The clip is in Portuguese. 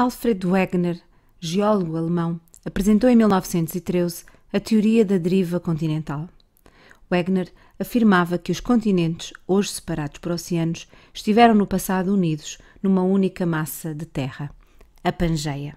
Alfred Wegener, geólogo alemão, apresentou em 1913 a teoria da deriva continental. Wegener afirmava que os continentes, hoje separados por oceanos, estiveram no passado unidos numa única massa de terra, a Pangeia.